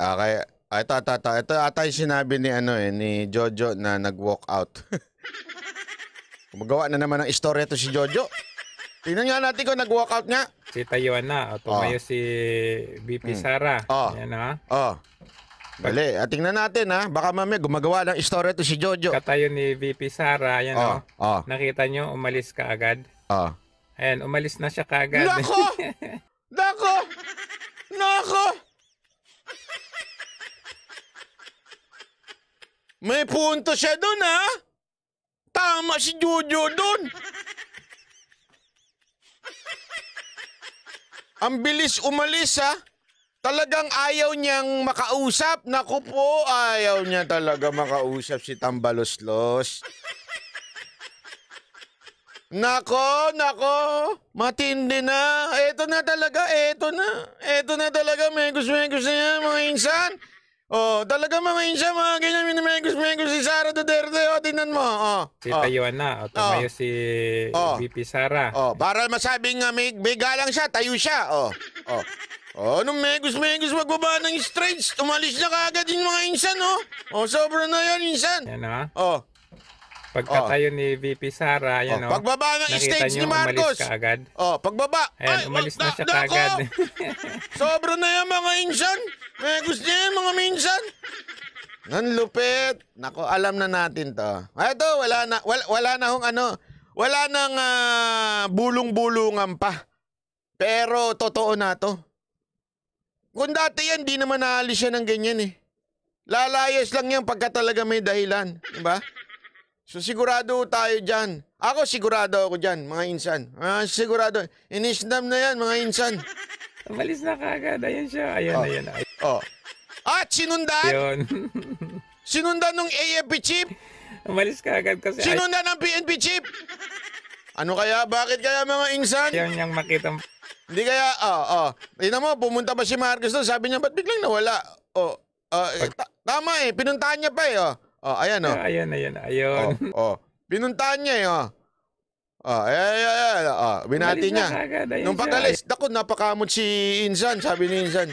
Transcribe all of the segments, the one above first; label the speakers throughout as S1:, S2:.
S1: okay. Ah, ah, ito, ito, ito. Ito ata yung sinabi ni, ano, eh, ni Jojo na nag-walk out. Gumagawa na naman ng istorya to si Jojo. Tingnan nga natin kung nag-walk out nga. Si Tayuan na. O, tumayo oh.
S2: si BP hmm. Sara. Oh. Yan, ha?
S1: Ah. Oh. Bale, at tingnan natin ha. Baka mamaya gumagawa ng istorya to si Jojo. Katayo ni
S2: VP Sara, ayan oh, oh. Nakita nyo, umalis ka agad. Oh. Ayan, umalis na siya kaagad. Nako! Nako!
S1: Nako! May punto siya dun, ha? Tama si Jojo dun. Ang bilis umalis, ha? Talagang ayaw niyang makausap. Naku po, ayaw niya talaga makausap si Tambaloslos. Nako, nako, matindi na. Eto na talaga, eto na. Eto na talaga, may gusto, may gusto niya, mga insan. Oh, talaga mamain siya mga ganyan minamegos-megos si Sara Duterte. Oh, tingnan mo. Oh, Si oh. tayuan na. O, oh, tumayo oh. si Oh. VP Sara. Oh, para masabing nga ah, may, may galang siya, tayo siya. Oh. Oh. Oh, nung megos-megos magbaba ng straights, tumalis na kagad yung mga insan, oh. Oh, sobrang na yan, insan. Yan o. Ah. Oh,
S2: Pagkatayo oh. ni VP Sara, yan oh. oh. Pagbaba ng stage ni Marcos. Umalis ka agad. Oh, pagbaba.
S1: Ayan, Ay, umalis na, oh, na siya na, agad. Sobra na yan mga insan. May gusto yan mga minsan. Nan lupit. Nako, alam na natin to. Ito, wala na, wala, wala na hong ano, wala nang uh, bulong-bulungan pa. Pero totoo na to. Kung dati yan, di naman naalis siya ng ganyan eh. Lalayas lang yan pagka talaga may dahilan. Diba? So sigurado tayo dyan. Ako sigurado ako dyan, mga insan. Ah, sigurado. Inisdam na yan, mga insan. Malis na kagad. Ayan siya. Ayan, oh.
S2: ayan. ayan. Oh.
S1: At sinundan. Yun. sinundan ng AFP chip? Malis kagad kasi. Sinundan ng PNP chip? Ano kaya? Bakit kaya mga insan? Yan yung makita Hindi kaya, oh, ah, oh. Ah. Ina mo, pumunta ba si Marcos doon. Sabi niya, ba't biglang nawala? Oh, uh, Pag- tama eh, pinuntahan niya pa eh, oh. Oh, ayan oh. Ah, ayan, ayan, ayun. Oh, oh. Pinuntahan niya eh, oh. Oh, ay, ay, ay, Oh, binati niya. agad, Nung pagalis, dako, napakamot si Insan, sabi ni Insan.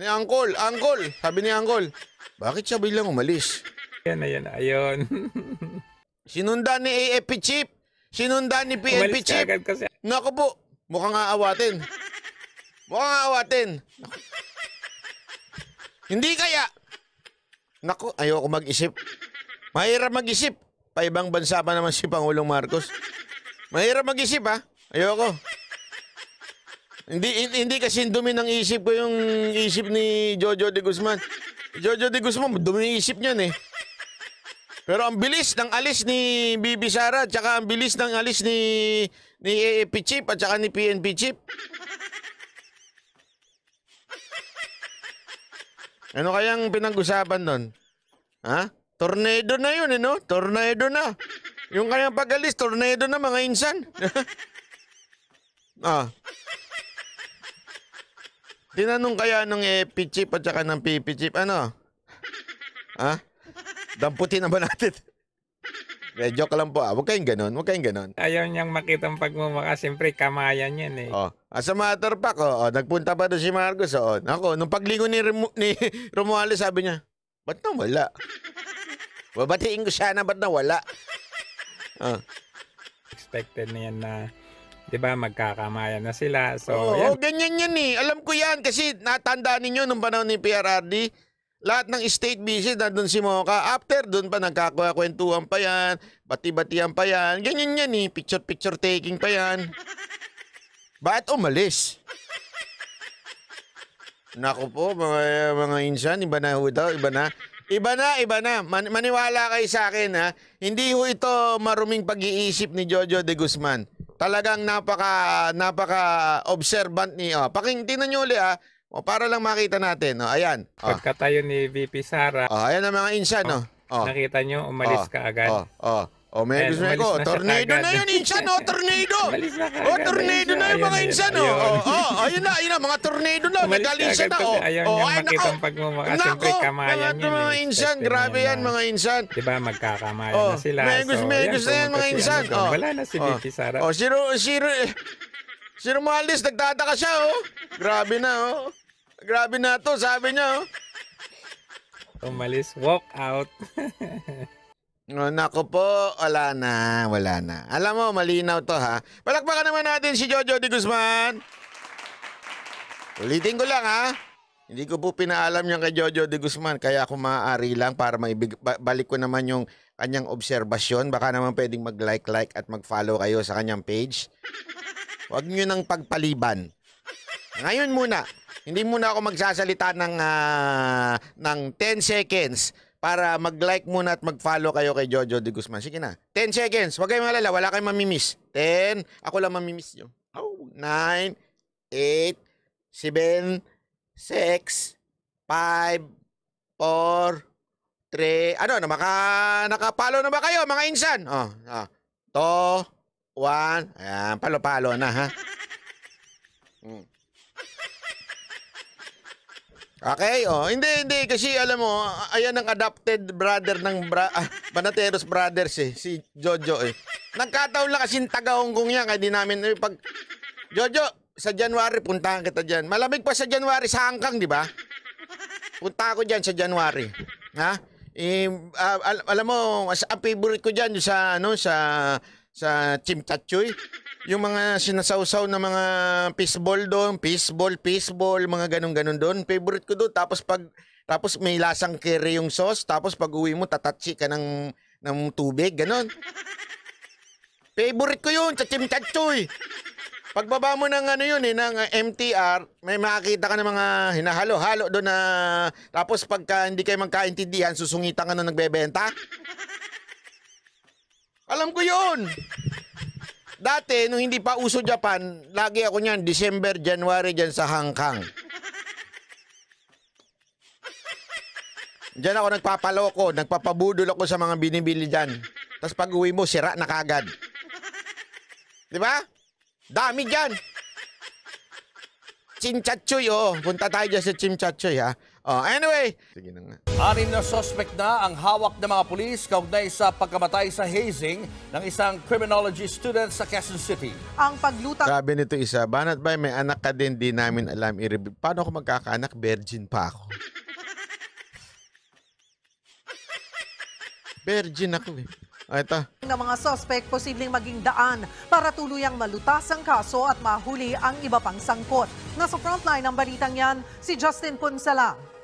S1: Ni Angkol, Angkol, sabi ni Angkol. Bakit siya bilang umalis? Ayan, ayan, ayun. Sinundan ni AFP Chief. Sinundan ni PNP Umalis Chief. agad kasi. Naku po, mukhang aawatin. Mukhang aawatin. Hindi kaya Nako, ayoko mag-isip. Mahirap mag-isip. Paibang bansa pa naman si Pangulong Marcos. Mahirap mag-isip ha. Ayoko. Hindi, hindi kasi dumi ng isip ko yung isip ni Jojo de Guzman. Jojo de Guzman, dumi isip niyan eh. Pero ang bilis ng alis ni Bibi Sara tsaka ang bilis ng alis ni ni AAP Chief at tsaka ni PNP Chief. Ano kayang pinag-usapan nun? Ha? Tornado na yun, eh, no? Tornado na. Yung kanyang pag-alis, tornado na, mga insan. ah. Tinanong kaya nung epic eh, chip at saka ng pipi chip, ano? Ha? Damputin na ba natin? Eh, joke lang po ah. Huwag kayong ganon. Huwag kayong ganon.
S2: Ayaw niyang makita ang pagmumukha. Siyempre, kamayan yan eh. Oh.
S1: As a matter of fact, oh, oh, nagpunta pa doon si Marcos. Oh, oh. Ako, nung paglingon ni, Remu- ni Romualdez, sabi niya, ba't wala? Babatiin ko sana, ba't wala?
S2: Oh. Expected na yan na 'di ba magkakamayan na sila. So, oh, yan.
S1: ganyan yan eh. Alam ko yan kasi natanda ninyo nung panahon ni PRRD, lahat ng state visit, doon si Mocha. After, doon pa nagkakwentuhan pa yan, bati-batihan pa yan. Ganyan yan eh, picture-picture taking pa yan. Ba't umalis? Nako po, mga, mga insan, iba na ho daw, iba na. Iba na, iba na. Man, maniwala kay sa akin ha. Hindi ho ito maruming pag-iisip ni Jojo de Guzman. Talagang napaka napaka observant ni oh. Paking tingnan niyo ulit ha? O, para lang makita natin. no? ayan. O.
S2: Pagkatayo ni VP Sara. Oh, ayan ang mga insan, o. Oh. Nakita nyo, umalis o. ka agad.
S1: Oh. o. O, may gusto ko. Tornado na yun, insan, o. Tornado. o, tornado na yung mga insan, o. O, ayun na, ayun na. Mga tornado na. May galinsan na, o. Ayaw niya makita ang
S2: pagmamakasimple kamayan yun. Eh. Mga insan, grabe yan, mga insan. Diba, magkakamayan na sila. May gusto, may gusto yan, mga insan. Wala na si Vicky Sara. O,
S1: zero, zero, eh. Si maalis? Nagtataka siya, oh. Grabe na, oh. Grabe na to, sabi niya, oh. Umalis, walk out. Oh, nako po, wala na, wala na. Alam mo, malinaw to ha. Palakpakan naman natin si Jojo de Guzman. Ulitin ko lang ha. Hindi ko po pinaalam yan kay Jojo De Guzman, kaya ako maaari lang para maibig, balik ko naman yung kanyang obserbasyon. Baka naman pwedeng mag-like-like at mag-follow kayo sa kanyang page. Huwag nyo nang pagpaliban. Ngayon muna, hindi muna ako magsasalita ng, uh, ng 10 seconds para mag-like muna at mag-follow kayo kay Jojo de Guzman. Sige na. 10 seconds. Huwag kayong malala. Wala kayong mamimiss. 10. Ako lang mamimiss nyo. Oh, 9, 8, 7, 6, 5, 4, 3. Ano, na maka, follow na ba kayo mga insan? Oh, oh. To, One. Ayan, palo-palo na, ha? Hmm. Okay, oh. Hindi, hindi. Kasi alam mo, ayan ang adopted brother ng bra ah, Banateros Brothers eh. Si Jojo eh. Nagkataon lang kasi taga Hong Kong yan. Kaya di namin, eh, pag... Jojo, sa January, puntahan kita dyan. Malamig pa sa January sa Hong Kong, di ba? Punta ako dyan sa January. Ha? Eh, uh, al- alam mo, ang favorite ko dyan sa, ano, sa sa Chimchachoy. Yung mga sinasawsaw na mga fishball doon, fishball, fishball, mga ganun-ganun doon. Favorite ko doon. Tapos pag tapos may lasang curry yung sauce, tapos pag uwi mo tatatsi ka ng ng tubig, ganun. Favorite ko yun, sa chimchachoy. Pagbaba mo ng ano yun eh, ng MTR, may makikita ka ng mga hinahalo-halo doon na tapos pagka hindi kayo magkaintindihan, susungitan ka na nagbebenta. Alam ko yun. Dati, nung hindi pa uso Japan, lagi ako niyan, December, January, dyan sa Hong Kong. Diyan ako nagpapaloko, nagpapabudol ako sa mga binibili dyan. Tapos pag uwi mo, sira na kagad. Di ba? Dami dyan. Chimchachoy, oh. Punta tayo dyan sa Chimchachoy, ha. Oh, anyway, sige na nga. Anim na suspect na ang hawak ng mga pulis kaugnay sa pagkamatay sa hazing ng isang criminology student sa Quezon City. Ang paglutang... Sabi nito isa, Banat Bay, may anak ka din, di namin alam. I-review. Paano ako magkakaanak? Virgin pa ako. Virgin ako eh. O, ah, ito.
S2: Ng mga suspect, posibleng maging daan para tuluyang malutas ang kaso at mahuli ang iba pang sangkot. Nasa frontline ng balitang yan, si Justin Punsala.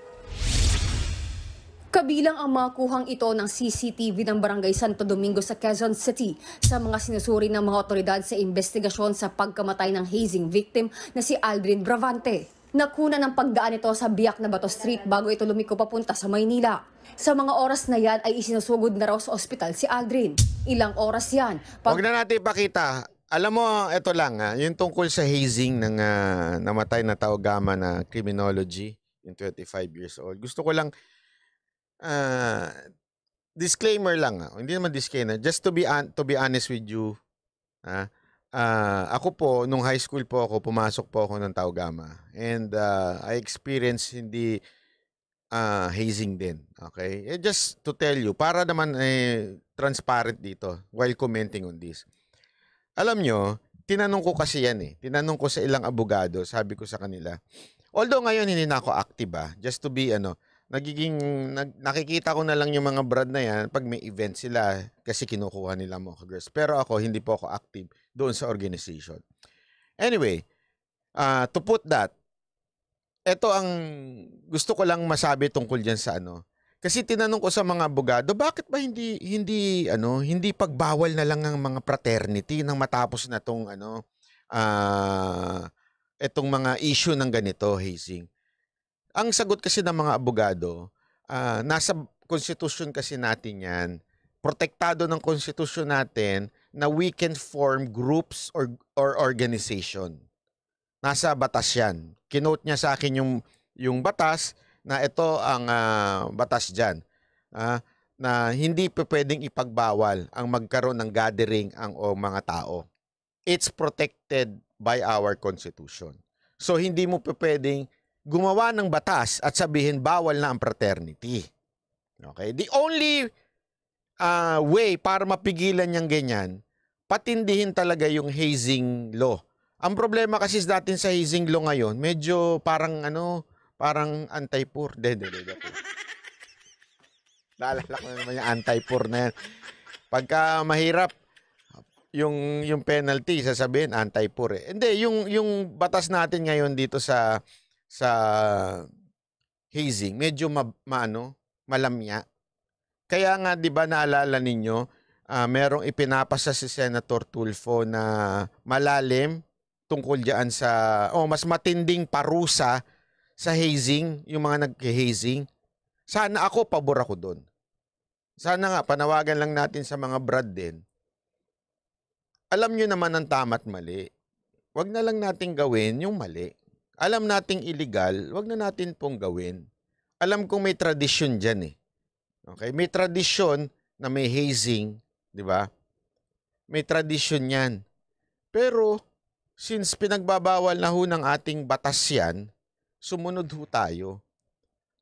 S2: Kabilang ang makuhang ito ng CCTV ng Barangay Santo Domingo sa Quezon City sa mga sinusuri ng mga otoridad sa investigasyon sa pagkamatay ng hazing victim na si Aldrin Bravante. Nakuna ng pagdaan ito sa Biak na Bato Street bago ito lumiko papunta sa Maynila. Sa mga oras na yan ay isinusugod na raw sa ospital si
S1: Aldrin. Ilang oras yan. Pag... Huwag na natin ipakita. Alam mo, ito lang, ha, ah, yung tungkol sa hazing ng uh, namatay na tao gama na ah, criminology, yung 25 years old. Gusto ko lang uh, disclaimer lang, oh, hindi naman disclaimer, just to be to be honest with you, ah, uh, uh, ako po nung high school po ako, pumasok po ako ng Taogama and uh, I experienced hindi uh, hazing din. Okay? And eh, just to tell you, para naman eh, transparent dito while commenting on this. Alam nyo, tinanong ko kasi yan eh. Tinanong ko sa ilang abogado, sabi ko sa kanila, although ngayon hindi na ako active ah, just to be ano, nagiging nag, nakikita ko na lang yung mga brand na yan pag may event sila kasi kinukuha nila mo mga girls. Pero ako, hindi po ako active doon sa organization. Anyway, uh, to put that, ito ang gusto ko lang masabi tungkol diyan sa ano. Kasi tinanong ko sa mga abogado, bakit ba hindi hindi ano, hindi pagbawal na lang ang mga fraternity nang matapos na tong ano uh, ah, itong mga issue ng ganito hazing. Ang sagot kasi ng mga abogado, uh, nasa konstitusyon kasi natin yan, protektado ng konstitusyon natin na we can form groups or, or organization. Nasa batas yan. Kinote niya sa akin yung, yung batas na ito ang uh, batas dyan. Uh, na hindi pa pwedeng ipagbawal ang magkaroon ng gathering ang o mga tao. It's protected by our constitution. So hindi mo pa pwedeng gumawa ng batas at sabihin bawal na ang fraternity. Okay? The only uh, way para mapigilan niyang ganyan, patindihin talaga yung hazing law. Ang problema kasi natin sa hazing law ngayon, medyo parang ano, parang anti-poor. Dede, dede, po. Naalala ko naman yung anti-poor na yan. Pagka mahirap, yung yung penalty sasabihin anti-poor eh. Hindi yung yung batas natin ngayon dito sa sa hazing, medyo ma, maano, malamya. Kaya nga 'di ba naalala ninyo, uh, merong ipinapasa si Senator Tulfo na malalim tungkol diyan sa oh, mas matinding parusa sa hazing, yung mga nagke-hazing. Sana ako pabor ako doon. Sana nga panawagan lang natin sa mga brad din. Alam niyo naman ang tama at mali. Huwag na lang nating gawin yung mali alam nating illegal, wag na natin pong gawin. Alam kong may tradisyon dyan eh. Okay? May tradisyon na may hazing, di ba? May tradisyon yan. Pero, since pinagbabawal na ho ng ating batas yan, sumunod ho tayo.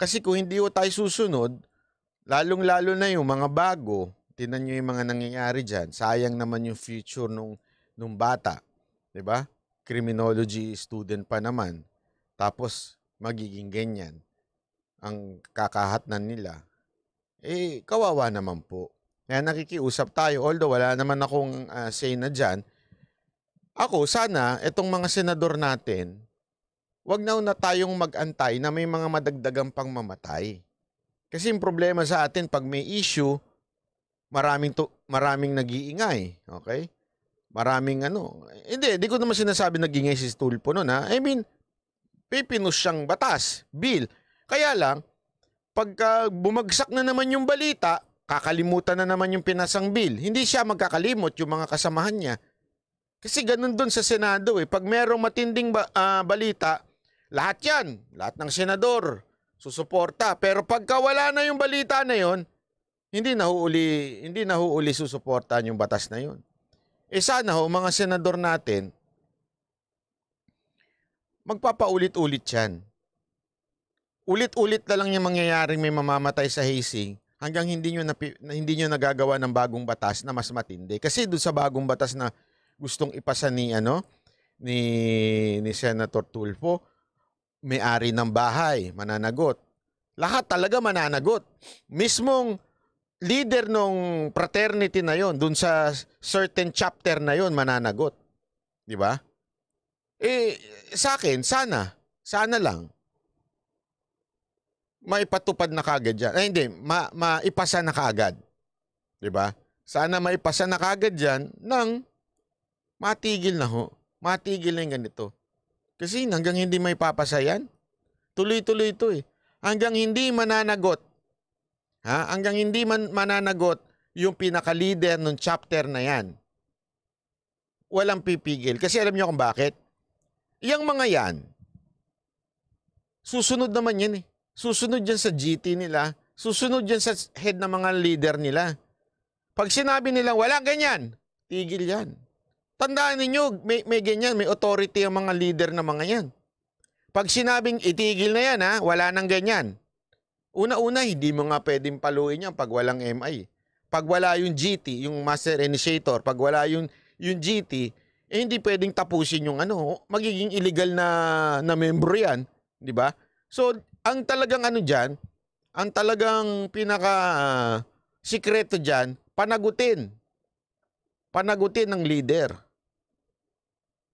S1: Kasi kung hindi ho tayo susunod, lalong-lalo na yung mga bago, tinan nyo yung mga nangyayari dyan, sayang naman yung future nung, nung bata. ba? Diba? Criminology student pa naman tapos magiging ganyan ang kakahatnan nila, eh kawawa naman po. Kaya nakikiusap tayo, although wala naman akong uh, say na dyan, ako sana itong mga senador natin, wag na na tayong magantay na may mga madagdagang pang mamatay. Kasi yung problema sa atin pag may issue, maraming to, maraming nag-iingay, okay? Maraming ano. Hindi, hindi ko naman sinasabi nag-iingay si Stulpo noon ha. I mean, pipinus siyang batas, bill. Kaya lang, pagka bumagsak na naman yung balita, kakalimutan na naman yung pinasang bill. Hindi siya magkakalimot yung mga kasamahan niya. Kasi ganun doon sa Senado eh. Pag merong matinding ba, uh, balita, lahat yan, lahat ng senador, susuporta. Pero pagka wala na yung balita na yon, hindi na huuli, hindi na huuli susuportahan yung batas na yon. Eh sana ho, mga senador natin, magpapaulit-ulit yan. Ulit-ulit na lang yung mangyayari may mamamatay sa hazing hanggang hindi nyo, napi, hindi nyo nagagawa ng bagong batas na mas matindi. Kasi doon sa bagong batas na gustong ipasa ni, ano, ni, ni Senator Tulfo, may-ari ng bahay, mananagot. Lahat talaga mananagot. Mismong leader nung fraternity na yon doon sa certain chapter na yon mananagot. Di ba? Eh, sa akin, sana. Sana lang. Maipatupad na kagad yan. Ay, hindi. Ma maipasa na kagad. ba? Diba? Sana maipasa na kagad yan nang matigil na ho. Matigil na yung ganito. Kasi hanggang hindi may papasa yan, tuloy-tuloy ito eh. Hanggang hindi mananagot, ha? hanggang hindi man mananagot yung pinaka-leader ng chapter na yan, walang pipigil. Kasi alam niyo kung bakit? Yang mga yan, susunod naman yan eh. Susunod yan sa GT nila. Susunod yan sa head ng mga leader nila. Pag sinabi nila, wala ganyan, tigil yan. Tandaan ninyo, may, may ganyan, may authority ang mga leader ng mga yan. Pag sinabing itigil na yan, ha, wala nang ganyan. Una-una, hindi mo nga pwedeng paluin yan pag walang MI. Pag wala yung GT, yung Master Initiator, pag wala yung, yung GT, eh hindi pwedeng tapusin yung ano, magiging illegal na na membro 'yan, 'di ba? So, ang talagang ano diyan, ang talagang pinaka uh, sikreto diyan, panagutin. Panagutin ng leader.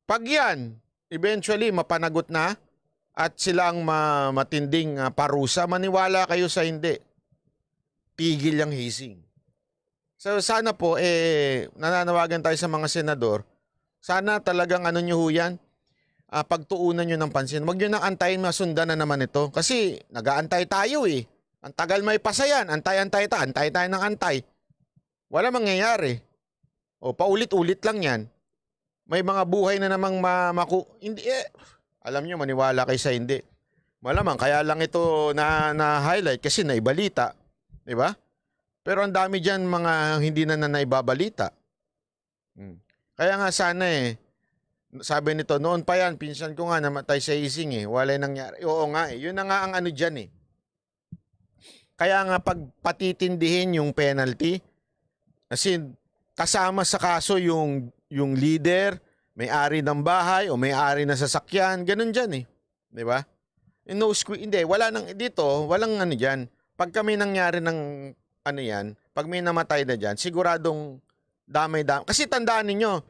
S1: Pag 'yan eventually mapanagot na at sila ang ma- matinding uh, parusa, maniwala kayo sa hindi. Tigil ang hising. So sana po eh nananawagan tayo sa mga senador sana talagang ano nyo ho yan, uh, pagtuunan nyo ng pansin. Huwag nyo nang antayin masundan na naman ito. Kasi nagaantay tayo eh. Ang tagal may yan. antay-antay ta, antay tayo ng antay. Wala mangyayari. O paulit-ulit lang yan. May mga buhay na namang ma maku... Hindi eh. Alam nyo, maniwala kayo sa hindi. Malamang, kaya lang ito na, na-highlight kasi naibalita. ba? Pero ang dami dyan mga hindi na na naibabalita. Hmm. Kaya nga sana eh, sabi nito, noon pa yan, pinsan ko nga namatay sa ising eh, wala nangyari. Oo nga eh, yun na nga ang ano dyan eh. Kaya nga pagpatitindihin yung penalty, kasi kasama sa kaso yung, yung leader, may-ari ng bahay o may-ari ng sasakyan, ganun dyan eh. Di ba? Eh, no squeeze, hindi, wala nang, dito, walang ano dyan. Pag kami nangyari ng ano yan, pag may namatay na dyan, siguradong damay dami Kasi tandaan niyo,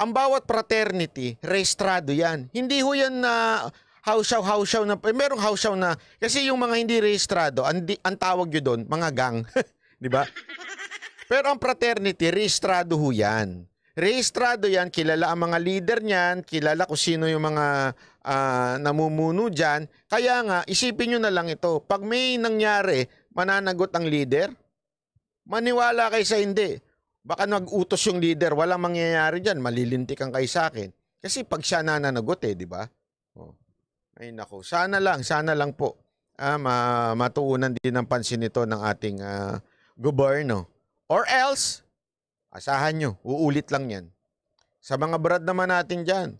S1: ang bawat fraternity, registrado yan. Hindi ho yan na hausaw hausaw na eh, merong hausaw na kasi yung mga hindi rehistrado ang, ang tawag yun doon mga gang di ba pero ang fraternity rehistrado ho yan rehistrado yan kilala ang mga leader niyan kilala kung sino yung mga uh, namumuno diyan kaya nga isipin niyo na lang ito pag may nangyari mananagot ang leader maniwala kay sa hindi baka nag-utos yung leader, walang mangyayari dyan, malilintikan kay sa akin. Kasi pag siya nananagot eh, di ba? Oh. Ay nako, sana lang, sana lang po ah, ma- matuunan din ng pansin ito ng ating ah, gobyerno. Or else, asahan nyo, uulit lang yan. Sa mga brad naman natin dyan,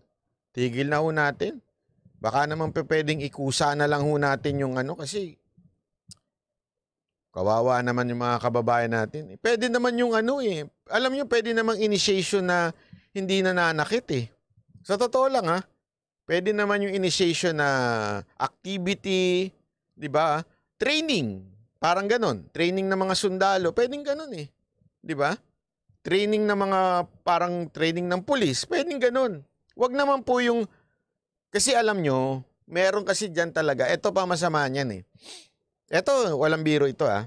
S1: tigil na ho natin. Baka naman pwedeng ikusa na lang ho natin yung ano kasi kawawa naman yung mga kababayan natin. Pwede naman yung ano eh, alam nyo, pwede namang initiation na hindi nananakit eh. Sa totoo lang ha, ah, pwede naman yung initiation na activity, di ba? Training, parang ganon. Training ng mga sundalo, pwedeng ganon eh. Di ba? Training ng mga, parang training ng pulis, pwedeng ganon. Wag naman po yung, kasi alam nyo, meron kasi dyan talaga, ito pa masama niyan eh. Ito, walang biro ito ah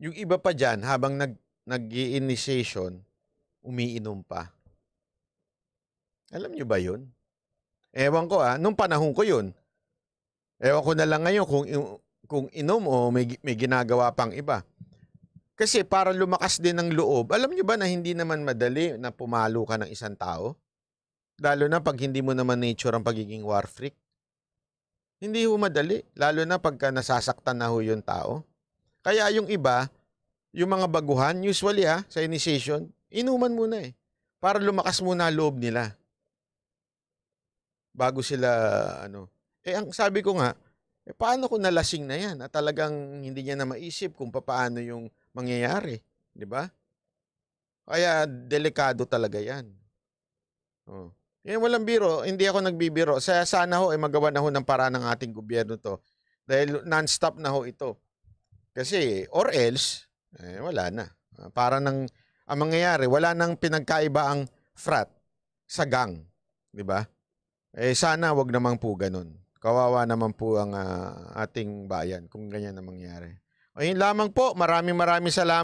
S1: Yung iba pa dyan, habang nag, nag-initiation, umiinom pa. Alam nyo ba yun? Ewan ko ah, nung panahon ko yun. Ewan ko na lang ngayon kung, kung inom o may, may ginagawa pang iba. Kasi para lumakas din ng loob, alam nyo ba na hindi naman madali na pumalo ka ng isang tao? Lalo na pag hindi mo naman nature ang pagiging war freak. Hindi ho madali, lalo na pagka nasasaktan na ho yung tao. Kaya yung iba, yung mga baguhan, usually ha, ah, sa initiation, inuman muna eh. Para lumakas muna loob nila. Bago sila, ano. Eh, ang sabi ko nga, eh, paano kung nalasing na yan at talagang hindi niya na maisip kung paano yung mangyayari? Di ba? Kaya delikado talaga yan. Oh. Eh, walang biro. Hindi ako nagbibiro. Saya sana ho, eh, magawa na ho ng paraan ng ating gobyerno to. Dahil non-stop na ho ito. Kasi or else, eh, wala na. Para nang ang mangyayari, wala nang pinagkaiba ang frat sa gang, 'di ba? Eh sana 'wag naman po ganun. Kawawa naman po ang uh, ating bayan kung ganyan ang mangyari. Ayun lamang po. Maraming maraming salamat.